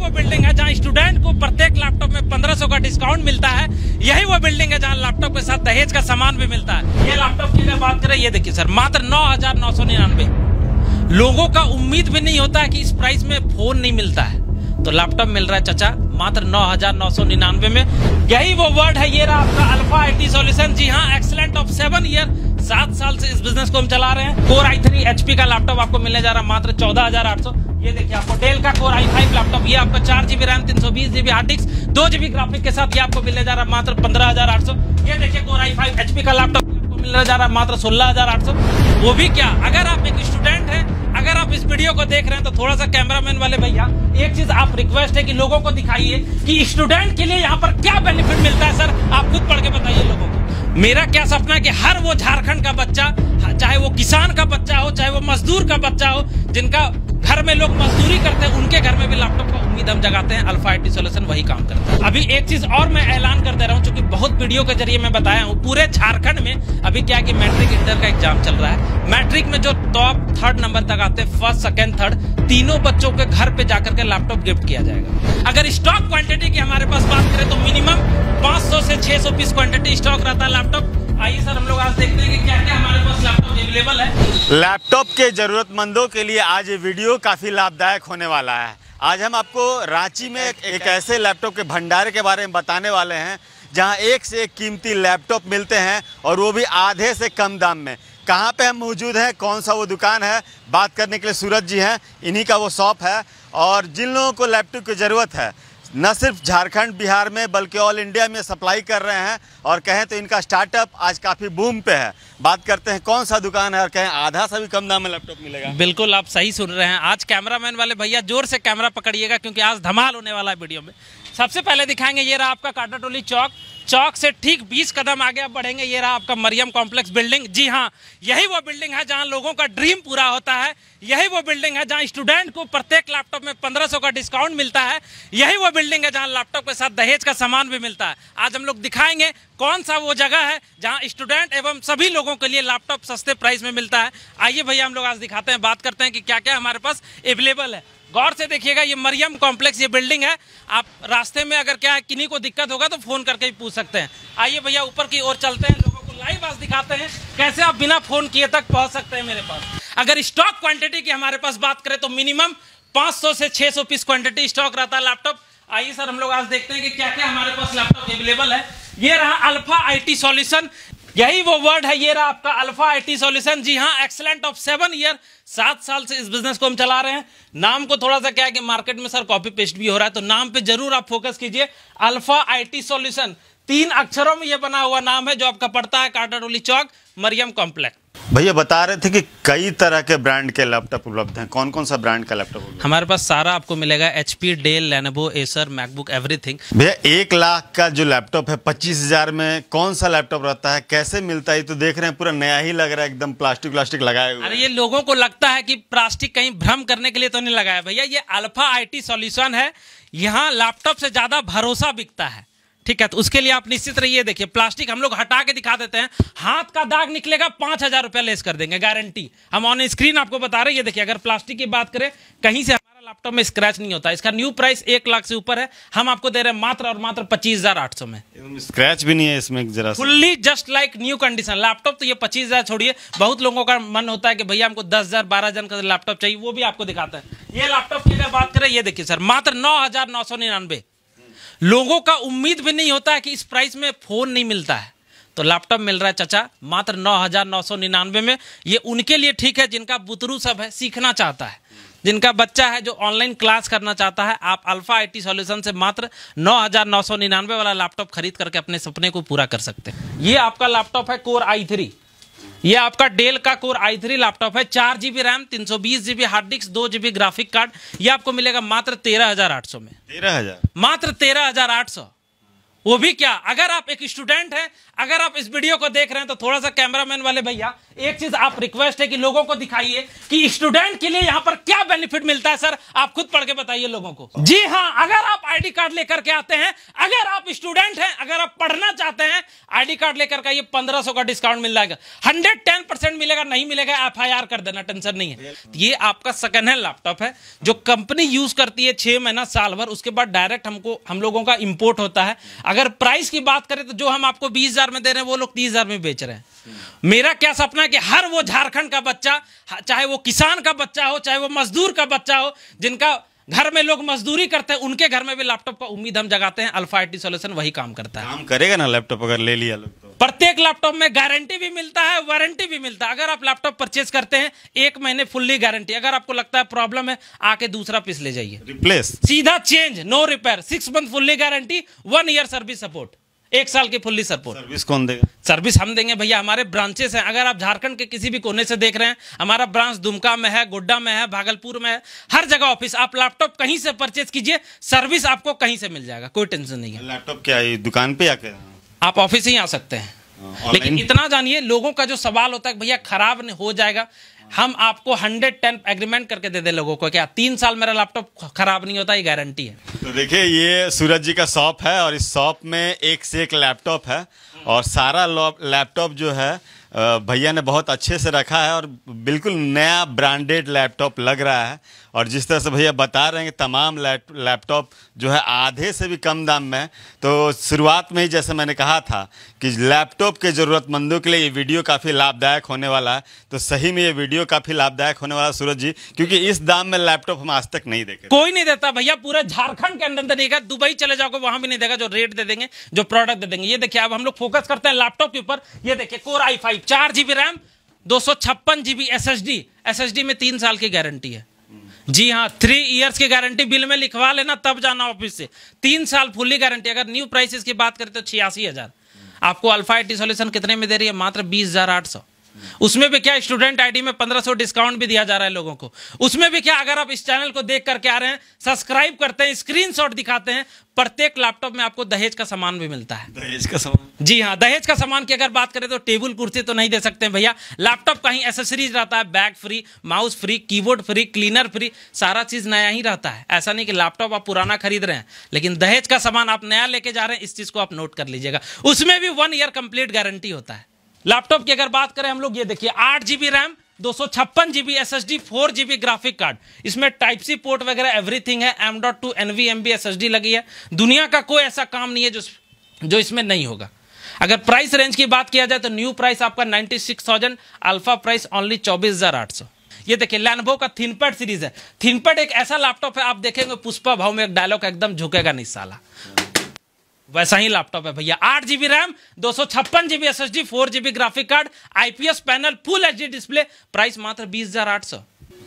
वो बिल्डिंग है जहाँ स्टूडेंट को प्रत्येक लैपटॉप में 1500 का डिस्काउंट मिलता है यही वो बिल्डिंग है जहाँ लैपटॉप के साथ दहेज का सामान भी मिलता है ये लैपटॉप की बात करें ये देखिए सर मात्र नौ लोगों का उम्मीद भी नहीं होता है कि इस प्राइस में फोन नहीं मिलता है तो लैपटॉप मिल रहा है चाचा मात्र नौ में यही वो वर्ड है ये रहा आपका अल्फा आईटी सॉल्यूशन जी हाँ एक्सलेंट ऑफ सेवन ईयर सात साल से इस बिजनेस को हम चला रहे हैं कोर आई थ्री एचपी का लैपटॉप आपको मिलने जा रहा है मात्र चौदह ये देखिए आपको डेल का कोर आई फाइव लैपटॉप ये आपको चार जीबी रैम तीन सौ बीस जीबी हार्ड डिस्क दो जीबी ग्राफिक के साथ ये आपको मिलने जा रहा है मात्र पंद्रह हजार आठ सौ ये देखिए कोर आई फाइव एचपी का लैपटॉप आपको मिलने जा रहा है मात्र सोलह हजार आठ सौ वो भी क्या अगर आप एक स्टूडेंट है अगर आप इस वीडियो को देख रहे हैं तो थोड़ा सा कैमरामैन वाले भैया एक चीज आप रिक्वेस्ट है कि लोगों को दिखाइए कि स्टूडेंट के लिए यहाँ पर क्या बेनिफिट मिलता है सर आप खुद पढ़ के बताइए लोगों को मेरा क्या सपना है कि हर वो झारखंड का बच्चा चाहे वो किसान का बच्चा हो चाहे वो मजदूर का बच्चा हो जिनका घर में लोग मजदूरी करते हैं उनके घर में भी लैपटॉप का उम्मीद हम जगाते हैं अल्फा आई सोल्यूशन वही काम करता है अभी एक चीज और मैं ऐलान कर दे रहा हूँ चूंकि बहुत वीडियो के जरिए मैं बताया हूँ पूरे झारखंड में अभी क्या की मैट्रिक इंटर का एग्जाम चल रहा है मैट्रिक में जो टॉप थर्ड नंबर तक आते हैं फर्स्ट सेकेंड थर्ड तीनों बच्चों के घर पे जाकर के लैपटॉप गिफ्ट किया जाएगा अगर स्टॉक क्वांटिटी की हमारे पास बात करें तो मिनिमम 500 से 600 पीस क्वांटिटी स्टॉक रहता है लैपटॉप आइए सर हम लोग आज देखते हैं कि क्या क्या हमारे पास लैपटॉप अवेलेबल है लैपटॉप के जरूरतमंदों के लिए आज ये वीडियो काफ़ी लाभदायक होने वाला है आज हम आपको रांची में एक, एक ऐसे लैपटॉप के भंडार के बारे में बताने वाले हैं जहां एक से एक कीमती लैपटॉप मिलते हैं और वो भी आधे से कम दाम में कहाँ पे हम मौजूद हैं कौन सा वो दुकान है बात करने के लिए सूरज जी हैं इन्हीं का वो शॉप है और जिन लोगों को लैपटॉप की ज़रूरत है न सिर्फ झारखंड बिहार में बल्कि ऑल इंडिया में सप्लाई कर रहे हैं और कहें तो इनका स्टार्टअप आज काफ़ी बूम पे है बात करते हैं कौन सा दुकान है और कहें आधा सा भी कम दाम में लैपटॉप मिलेगा बिल्कुल आप सही सुन रहे हैं आज कैमरामैन वाले भैया जोर से कैमरा पकड़िएगा क्योंकि आज धमाल होने वाला है वीडियो में सबसे पहले दिखाएंगे ये रहा आपका काटा टोली चौक चौक से ठीक 20 कदम आगे आप बढ़ेंगे ये रहा आपका मरियम कॉम्प्लेक्स बिल्डिंग जी हाँ यही वो बिल्डिंग है जहाँ लोगों का ड्रीम पूरा होता है यही वो बिल्डिंग है जहाँ स्टूडेंट को प्रत्येक लैपटॉप में 1500 का डिस्काउंट मिलता है यही वो बिल्डिंग है जहाँ लैपटॉप के साथ दहेज का सामान भी मिलता है आज हम लोग दिखाएंगे कौन सा वो जगह है जहाँ स्टूडेंट एवं सभी लोगों के लिए लैपटॉप सस्ते प्राइस में मिलता है आइए भैया हम लोग आज दिखाते हैं बात करते हैं कि क्या क्या हमारे पास अवेलेबल है गौर से देखिएगा ये मरियम कॉम्प्लेक्स ये बिल्डिंग है आप रास्ते में अगर क्या किन्हीं को दिक्कत होगा तो फोन करके भी पूछ सकते हैं आइए भैया ऊपर की ओर चलते हैं लोगों को लाइव आज दिखाते हैं कैसे आप बिना फोन किए तक पहुंच सकते हैं मेरे पास अगर स्टॉक क्वांटिटी की हमारे पास बात करें तो मिनिमम 500 से 600 पीस क्वांटिटी स्टॉक रहता है लैपटॉप आइए सर हम लोग आज देखते हैं कि क्या क्या हमारे पास लैपटॉप अवेलेबल है ये रहा अल्फा आईटी सॉल्यूशन यही वो वर्ड है ये रहा आपका अल्फा आईटी सॉल्यूशन जी हाँ एक्सलेंट ऑफ सेवन ईयर सात साल से इस बिजनेस को हम चला रहे हैं नाम को थोड़ा सा क्या है कि मार्केट में सर कॉपी पेस्ट भी हो रहा है तो नाम पे जरूर आप फोकस कीजिए अल्फा आईटी सॉल्यूशन तीन अक्षरों में यह बना हुआ नाम है जो आपका पड़ता है काटाडोली चौक मरियम कॉम्प्लेक्स भैया बता रहे थे कि कई तरह के ब्रांड के लैपटॉप उपलब्ध हैं कौन कौन सा ब्रांड का लैपटॉप हमारे पास सारा आपको मिलेगा H P Dell Lenovo Acer MacBook everything भैया एक लाख का जो लैपटॉप है पच्चीस हजार में कौन सा लैपटॉप रहता है कैसे मिलता है तो देख रहे हैं पूरा नया ही लग रहा है एकदम प्लास्टिक व्लास्टिक लगाया हुआ अरे ये लोगों को लगता है की प्लास्टिक कहीं भ्रम करने के लिए तो नहीं लगाया भैया ये अल्फा आई टी सोल्यूशन है यहाँ लैपटॉप से ज्यादा भरोसा बिकता है ठीक है तो उसके लिए आप निश्चित रहिए देखिए प्लास्टिक हम लोग हटा के दिखा देते हैं हाथ का दाग निकलेगा पांच हजार रुपया लेस कर देंगे गारंटी हम ऑन स्क्रीन आपको बता रहे हैं देखिए अगर प्लास्टिक की बात करें कहीं से हमारा लैपटॉप में स्क्रैच नहीं होता इसका न्यू प्राइस एक लाख से ऊपर है हम आपको दे रहे हैं मात्र और मात्र पच्चीस हजार आठ सौ में स्क्रैच भी नहीं है इसमें जरा fully just like new condition laptop तो ये पच्चीस हजार छोड़िए बहुत लोगों का मन होता है कि भैया हमको दस हजार बारह हजार का लैपटॉप चाहिए वो भी आपको दिखाता है ये लैपटॉप की अगर बात करें ये देखिए सर मात्र नौ हजार नौ सौ निन्यानवे लोगों का उम्मीद भी नहीं होता है कि इस प्राइस में फ़ोन नहीं मिलता है तो लैपटॉप मिल रहा है चाचा मात्र नौ हज़ार नौ सौ निन्यानवे में ये उनके लिए ठीक है जिनका बुतरू सब है सीखना चाहता है जिनका बच्चा है जो ऑनलाइन क्लास करना चाहता है आप अल्फा आईटी सॉल्यूशन से मात्र नौ हज़ार नौ सौ निन्यानवे वाला लैपटॉप खरीद करके अपने सपने को पूरा कर सकते हैं ये आपका लैपटॉप है कोर आई थ्री ये आपका डेल का कोर i3 लैपटॉप है चार जीबी रैम तीन सौ बीस जीबी हार्ड डिस्क दो जीबी ग्राफिक कार्ड ये आपको मिलेगा मात्र तेरह हजार आठ सौ में तेरह हजार मात्र तेरह हजार आठ सौ वो भी क्या अगर आप एक स्टूडेंट हैं अगर आप इस वीडियो को देख रहे हैं तो थोड़ा सा कैमरामैन वाले भैया एक चीज आप रिक्वेस्ट है कि लोगों को दिखाइए कि स्टूडेंट के लिए यहाँ पर क्या बेनिफिट मिलता है सर आप खुद पढ़ के बताइए लोगों को जी हाँ अगर आप आईडी कार्ड लेकर के आते हैं अगर आप स्टूडेंट हैं अगर आप पढ़ना चाहते हैं आईडी कार्ड लेकर आइए पंद्रह का डिस्काउंट मिल जाएगा हंड्रेड टेन परसेंट मिलेगा नहीं मिलेगा एफ कर देना टेंशन नहीं है ये आपका सेकेंड हैंड लैपटॉप है जो कंपनी यूज करती है छह महीना साल भर उसके बाद डायरेक्ट हमको हम लोगों का इम्पोर्ट होता है अगर प्राइस की बात करें तो जो हम आपको बीस हजार में दे रहे हैं वो लोग तीस हजार में बेच रहे हैं मेरा क्या सपना है कि हर वो झारखंड का बच्चा चाहे वो किसान का बच्चा हो चाहे वो मजदूर का बच्चा हो जिनका घर में लोग मजदूरी करते हैं उनके घर में भी लैपटॉप का उम्मीद हम जगाते हैं अल्फा आई सोल्यूशन वही काम करता है काम करेगा ना लैपटॉप अगर ले लिया लोग प्रत्येक लैपटॉप में गारंटी भी मिलता है वारंटी भी मिलता है अगर आप लैपटॉप परचेज करते हैं एक महीने फुल्ली गारंटी अगर आपको लगता है प्रॉब्लम है आके दूसरा पीस ले जाइए रिप्लेस सीधा change no repair six month fully guarantee one year service support एक साल की फुल्ली सपोर्ट सर्विस कौन देगा सर्विस हम देंगे भैया हमारे ब्रांचेस हैं अगर आप झारखंड के किसी भी कोने से देख रहे हैं हमारा ब्रांच दुमका में है गोड्डा में है भागलपुर में है हर जगह ऑफिस आप लैपटॉप कहीं से परचेज कीजिए सर्विस आपको कहीं से मिल जाएगा कोई टेंशन नहीं है लैपटॉप क्या है दुकान पे आके आप ऑफिस ही आ सकते हैं हाँ, लेकिन इतना जानिए लोगों का जो सवाल होता है भैया खराब हो जाएगा हम आपको हंड्रेड टेन एग्रीमेंट करके दे दे लोगों को क्या हाँ, तीन साल मेरा लैपटॉप खराब नहीं होता ये गारंटी है तो देखिए ये सूरज जी का शॉप है और इस शॉप में एक से एक लैपटॉप है और सारा लैपटॉप जो है भैया ने बहुत अच्छे से रखा है और बिल्कुल नया ब्रांडेड लैपटॉप लग रहा है और जिस तरह से भैया बता रहे हैं तमाम लैपटॉप जो है आधे से भी कम दाम में तो शुरुआत में ही जैसे मैंने कहा था कि लैपटॉप के ज़रूरतमंदों के लिए ये वीडियो काफ़ी लाभदायक होने वाला है तो सही में ये वीडियो काफ़ी लाभदायक होने वाला सूरज जी क्योंकि इस दाम में लैपटॉप हम आज तक नहीं देखे कोई नहीं देता भैया पूरा झारखंड के अंदर देखा दुबई चले जाओगे वहां भी नहीं देगा जो रेट दे देंगे जो प्रोडक्ट दे देंगे ये देखिए अब हम लोग फोकस करते हैं लैपटॉप के ऊपर ये देखिए कोर आई फाइव चार जीबी रैम दो सौ छप्पन GB S S D S S D में तीन साल की गारंटी है जी हाँ थ्री इयर्स की गारंटी बिल में लिखवा लेना तब जाना ऑफिस से तीन साल फुली गारंटी अगर न्यू प्राइसेस की बात करें तो छियासी हजार आपको अल्फा सोल्यूशन कितने में दे रही है मात्र बीस हजार आठ सौ उसमें भी क्या स्टूडेंट आईडी में 1500 डिस्काउंट भी दिया जा रहा है लोगों को उसमें भी क्या अगर आप इस चैनल को देख करके आ रहे हैं सब्सक्राइब करते हैं स्क्रीनशॉट दिखाते हैं प्रत्येक लैपटॉप में आपको दहेज का सामान भी मिलता है दहेज का सामान जी हाँ दहेज का सामान की अगर बात करें तो टेबल कुर्सी तो नहीं दे सकते भैया लैपटॉप का ही एसेसरीज रहता है bag free mouse free keyboard free cleaner free सारा चीज नया ही रहता है ऐसा नहीं कि लैपटॉप आप पुराना खरीद रहे हैं लेकिन दहेज का सामान आप नया लेके जा रहे हैं इस चीज को आप नोट कर लीजिएगा उसमें भी वन ईयर कंप्लीट गारंटी होता है लैपटॉप की अगर बात करें हम लोग ये देखिए आठ जीबी रैम दो सौ छप्पन GB S S D four GB graphic card इसमें टाइप सी पोर्ट वगैरह एवरीथिंग है M dot two N V M B S S D लगी है दुनिया का कोई ऐसा काम नहीं है जो जो इसमें नहीं होगा अगर प्राइस रेंज की बात किया जाए तो न्यू प्राइस आपका ninety six thousand alpha price only चौबीस हजार आठ सौ ये देखिए लैनबो का थिनपैड सीरीज है थिनपैड एक ऐसा लैपटॉप है आप देखेंगे पुष्पा भाव में एक डायलॉग एकदम झुकेगा नहीं साला वैसा ही लैपटॉप है भैया आठ जीबी रैम दो सौ छप्पन GB S S D four GB graphic card IPS panel full H display price मात्र बीस हजार आठ सौ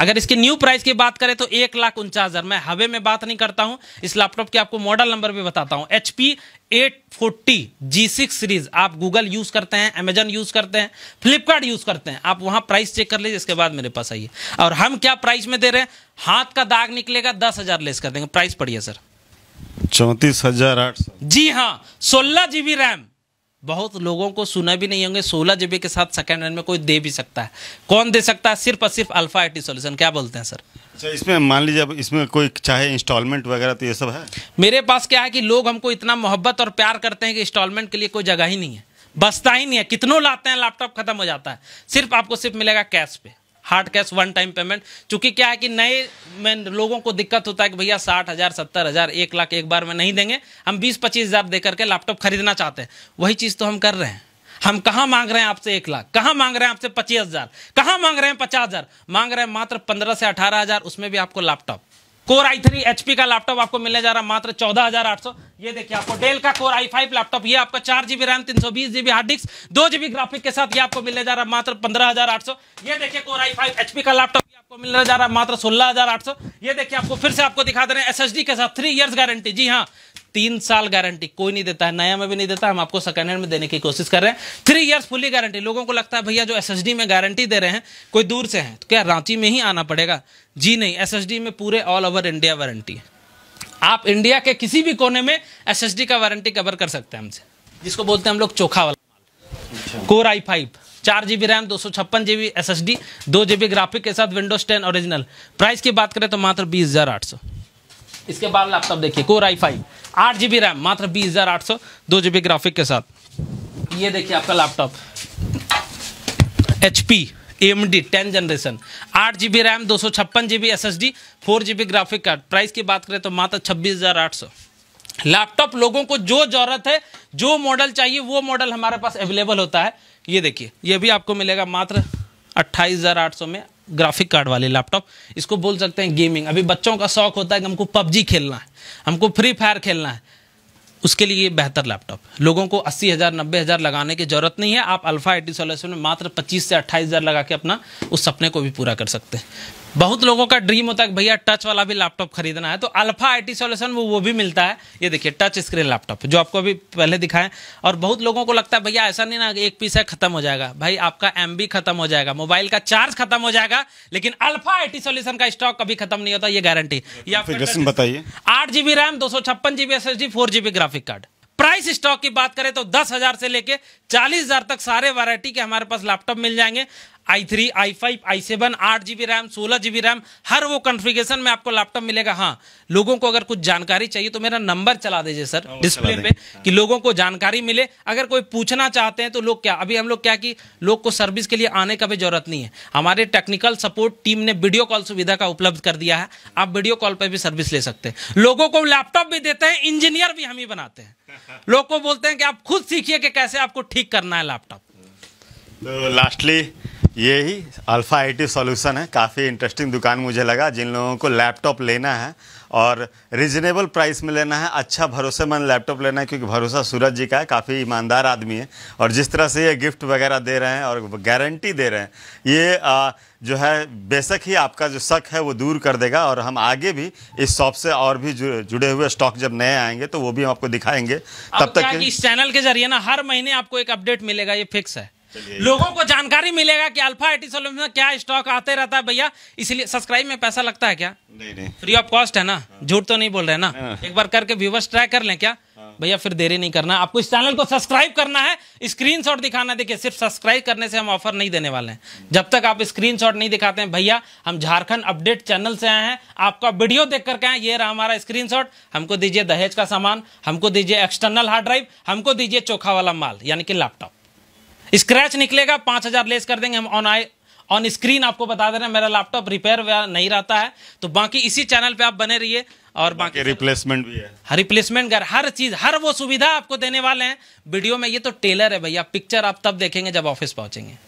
अगर इसके न्यू प्राइस की बात करें तो एक लाख उनचास हजार मैं हवे में बात नहीं करता हूं इस लैपटॉप के आपको मॉडल नंबर भी बताता हूं H P eight forty G six series आप गूगल यूज करते हैं अमेजन यूज करते हैं फ्लिपकार्ट यूज करते हैं आप वहां प्राइस चेक कर लीजिए इसके बाद मेरे पास आइए और हम क्या प्राइस में दे रहे हैं हाथ का दाग निकलेगा दस हजार लेस कर देंगे प्राइस पढ़िए सर चौतीस हजार आठ जी हाँ सोलह जीबी रैम बहुत लोगों को सुना भी नहीं होंगे सोलह जीबी के साथ सेकेंड हैंड में कोई दे भी सकता है कौन दे सकता है सिर्फ और सिर्फ अल्फा आई टी सोल्यूशन क्या बोलते हैं सर अच्छा इसमें मान लीजिए अब इसमें कोई चाहे इंस्टॉलमेंट वगैरह तो ये सब है मेरे पास क्या है कि लोग हमको इतना मोहब्बत और प्यार करते हैं कि इंस्टॉलमेंट के लिए कोई जगह ही नहीं है बसता ही नहीं है कितनों लाते हैं लैपटॉप खत्म हो जाता है सिर्फ आपको सिर्फ मिलेगा कैश पे hard cash one time payment चूंकि क्या है कि नए में लोगों को दिक्कत होता है कि भैया साठ हज़ार सत्तर हज़ार एक लाख एक बार में नहीं देंगे हम बीस पच्चीस हज़ार दे करके लैपटॉप खरीदना चाहते हैं वही चीज़ तो हम कर रहे हैं हम कहाँ मांग रहे हैं आपसे एक लाख कहाँ मांग रहे हैं आपसे पच्चीस हज़ार कहाँ मांग रहे हैं पचास हज़ार मांग रहे हैं मात्र पंद्रह से अठारह हज़ार उसमें भी आपको laptop core i three HP का लैपटॉप आपको मिलने जा रहा है मात्र चौदह हज़ार आठ सौ ये देखिए आपको डेल का कोर आई फाइव लैपटॉप ये आपका चार जीबी रैम तीन सौ बीस जीबी हार्ड डिस्क दो जीबी ग्राफिक के साथ ये आपको मिलने जा रहा है मात्र पंद्रह हजार आठ सौ ये देखिए कोर आई फाइव का लैपटॉप आपको मिलने जा रहा है मात्र सोलह हजार आठ सौ ये देखिए आपको फिर से आपको दिखा दे रहे हैं एस के साथ थ्री ईयर्स गारंटी जी हाँ तीन साल गारंटी कोई नहीं देता है नया में भी नहीं देता हम आपको सेकंड हैंड में देने की कोशिश कर रहे हैं थ्री इयर्स फुली गारंटी लोगों को लगता है भैया जो एसएसडी में गारंटी दे रहे हैं कोई दूर से है तो क्या रांची में ही आना पड़ेगा जी नहीं एसएसडी में पूरे ऑल ओवर इंडिया वारंटी है आप इंडिया के किसी भी कोने में एस का वारंटी कवर कर सकते हैं हमसे जिसको बोलते हैं हम लोग चोखा वाला कोर आई फाइव चार जीबी रैम दो सौ छप्पन जीबी एस एस डी दो जीबी ग्राफिक के साथ विंडोज टेन ओरिजिनल प्राइस की बात करें तो मात्र बीस हजार आठ सौ इसके बाद लैपटॉप देखिए कोर आई फाइव आठ जीबी रैम मात्र बीस हजार आठ सौ दो जीबी ग्राफिक के साथ ये देखिए आपका laptop H P AMD 10 generation आठ जी बी रैम दो सौ छप्पन G B S S D four G B graphic card price की बात करें तो मात्र छब्बीस हज़ार आठ सौ लैपटॉप लोगों को जो जरूरत है जो मॉडल चाहिए वो मॉडल हमारे पास अवेलेबल होता है ये देखिए ये भी आपको मिलेगा मात्र अट्ठाईस हज़ार आठ सौ में ग्राफिक कार्ड वाले लैपटॉप इसको बोल सकते हैं गेमिंग अभी बच्चों का शौक होता है कि हमको पबजी खेलना है हमको फ्री फायर खेलना है उसके लिए बेहतर लैपटॉप लोगों को अस्सी हज़ार नब्बे हज़ार लगाने की ज़रूरत नहीं है आप अल्फ़ा एटी सोल्यूशन में मात्र पच्चीस से अट्ठाईस हज़ार लगा के अपना उस सपने को भी पूरा कर सकते हैं बहुत लोगों का ड्रीम होता है भैया टच वाला भी लैपटॉप खरीदना है तो अल्फा आईटी सॉल्यूशन वो वो भी मिलता है ये देखिए टच स्क्रीन लैपटॉप जो आपको अभी पहले दिखाएं और बहुत लोगों को लगता है भैया ऐसा नहीं ना एक पीस है खत्म हो जाएगा भाई आपका एम खत्म हो जाएगा मोबाइल का चार्ज खत्म हो जाएगा लेकिन अल्फा आई सोल्यूशन का स्टॉक कभी खत्म नहीं होता ये गारंटी बताइए आठ जीबी रैम दो सौ छप्पन GB S S G four GB graphic card price stock की बात करें तो दस हजार से लेके चालीस हजार तक सारे वैरायटी के हमारे पास लैपटॉप मिल जाएंगे i three i five i seven आठ जी बी रैम सोलह जी बी रैम हर वो कॉन्फ़िगरेशन में आपको लैपटॉप मिलेगा हाँ लोगों को अगर कुछ जानकारी चाहिए तो मेरा नंबर चला दीजिए सर डिस्प्ले हाँ, पे हाँ। कि लोगों को जानकारी मिले अगर कोई पूछना चाहते हैं तो लोग क्या अभी हम लोग क्या कि लोग को सर्विस के लिए आने का भी जरूरत नहीं है हमारे टेक्निकल सपोर्ट टीम ने वीडियो कॉल सुविधा का उपलब्ध कर दिया है आप वीडियो कॉल पर भी सर्विस ले सकते हैं लोगों को लैपटॉप भी देते हैं इंजीनियर भी हम ही बनाते हैं लोग को बोलते हैं कि आप खुद सीखिए कि कैसे आपको ठीक करना है लैपटॉप तो लास्टली ये ही अल्फ़ा आई टी है काफ़ी इंटरेस्टिंग दुकान मुझे लगा जिन लोगों को लैपटॉप लेना है और रिजनेबल प्राइस में लेना है अच्छा भरोसेमंद लैपटॉप लेना है क्योंकि भरोसा सूरज जी का है काफ़ी ईमानदार आदमी है और जिस तरह से ये गिफ्ट वगैरह दे रहे हैं और गारंटी दे रहे हैं ये आ, जो है बेशक ही आपका जो शक है वो दूर कर देगा और हम आगे भी इस शॉप से और भी जुड़े हुए स्टॉक जब नए आएंगे तो वो भी हम आपको दिखाएंगे तब तक इस चैनल के जरिए ना हर महीने आपको एक अपडेट मिलेगा ये फिक्स है लोगों को जानकारी मिलेगा कि अल्फा आईटी सोल्यूशन में क्या स्टॉक आते रहता है भैया इसलिए सब्सक्राइब में पैसा लगता है क्या नहीं नहीं फ्री ऑफ कॉस्ट है ना हाँ। झूठ तो नहीं बोल रहे ना हाँ। एक बार करके व्यूवर्स ट्राई कर लें क्या हाँ। भैया फिर देरी नहीं करना आपको इस चैनल को सब्सक्राइब करना है स्क्रीनशॉट दिखाना देखिए सिर्फ सब्सक्राइब करने से हम ऑफर नहीं देने वाले हैं जब तक आप स्क्रीनशॉट नहीं दिखाते हैं भैया हम झारखंड अपडेट चैनल से आए हैं आपका वीडियो देख करके आए ये रहा हमारा स्क्रीनशॉट हमको दीजिए दहेज का सामान हमको दीजिए एक्सटर्नल हार्ड ड्राइव हमको दीजिए चोखा वाला माल यानी कि लैपटॉप स्क्रैच निकलेगा पांच हजार लेस कर देंगे हम ऑन आई ऑन स्क्रीन आपको बता दे रहे हैं मेरा लैपटॉप रिपेयर नहीं रहता है तो बाकी इसी चैनल पे आप बने रहिए और बाकी रिप्लेसमेंट भी है हर हाँ, रिप्लेसमेंट घर हर चीज हर वो सुविधा आपको देने वाले हैं वीडियो में ये तो टेलर है भैया पिक्चर आप तब देखेंगे जब ऑफिस पहुंचेंगे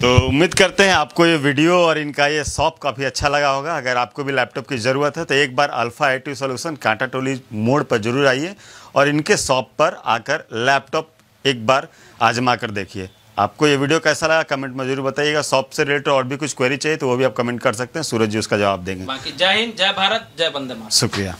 तो उम्मीद करते हैं आपको ये वीडियो और इनका ये शॉप काफ़ी अच्छा लगा होगा अगर आपको भी लैपटॉप की ज़रूरत है तो एक बार alpha I T solution Kanta Toli मोड़ पर जरूर आइए और इनके शॉप पर आकर लैपटॉप एक बार आजमा कर देखिए आपको ये वीडियो कैसा लगा कमेंट में जरूर बताइएगा शॉप से रिलेटेड और भी कुछ क्वेरी चाहिए तो वो भी आप कमेंट कर सकते हैं सूरज जी उसका जवाब देंगे बाकी जय हिंद जय भारत जय बंदे शुक्रिया